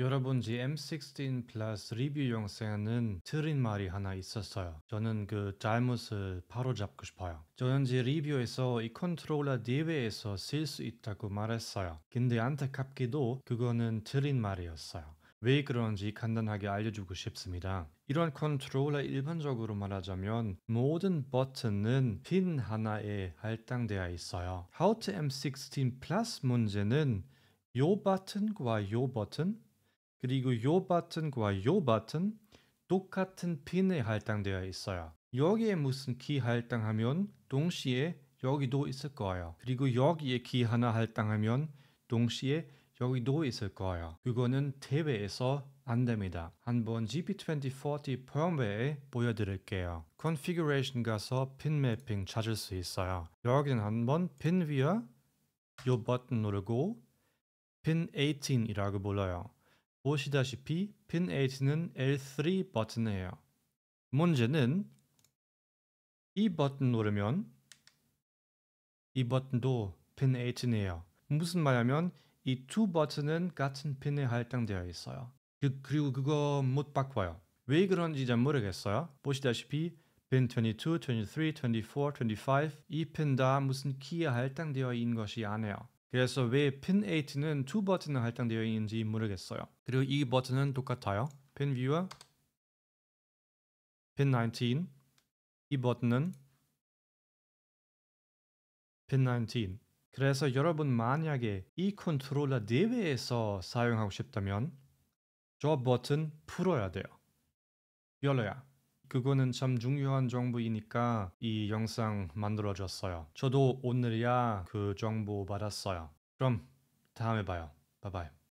여러분 GM16 플러스 리뷰 영상에는 틀린 말이 하나 있었어요. 저는 그 잘못을 바로잡고 싶어요. 저는 제 리뷰에서 이 컨트롤러 내외에서쓸 수 있다고 말했어요. 근데 안타깝게도 그거는 틀린 말이었어요. 왜 그런지 간단하게 알려주고 싶습니다. 이런 컨트롤러 일반적으로 말하자면 모든 버튼은 핀 하나에 할당되어 있어요. How to M16 Plus 문제는 요 버튼과 요 버튼 그리고 요 버튼과 요 버튼 똑같은 핀에 할당되어 있어요. 여기에 무슨 키 할당하면 동시에 여기도 있을 거예요. 그리고 여기에 키 하나 할당하면 동시에 여기도 있을 거예요. 그거는 대회에서 안 됩니다. 한번 GP2040 펌웨에 보여드릴게요. Configuration 가서 핀 매핑 찾을 수 있어요. 여기는 한번 핀 위에 요 버튼 누르고 핀 18이라고 불러요. 보시다시피 핀 8는 L3 버튼이에요. 문제는 이 버튼 누르면 이 버튼도 핀 8이에요. 무슨 말이냐면 이 두 버튼은 같은 핀에 할당되어 있어요. 그, 그리고 그거 못 바꿔요. 왜 그런지 잘 모르겠어요. 보시다시피 핀 22, 23, 24, 25 이핀다 무슨 키에 할당되어 있는 것이 아니에요. 그래서 왜 pin 8는 두 버튼은 할당되어 있는지 모르겠어요. 그리고 이 버튼은 똑같아요. pin i v e w 핀 pin 19, 이 버튼은 pin 19. 그래서 여러분 만약에 이 컨트롤러 내외에서 사용하고 싶다면 저 버튼 풀어야 돼요. 열어야 그거는 참 중요한 정보이니까 이 영상 만들어줬어요. 저도 오늘이야 그 정보 받았어요. 그럼 다음에 봐요. 바이바이.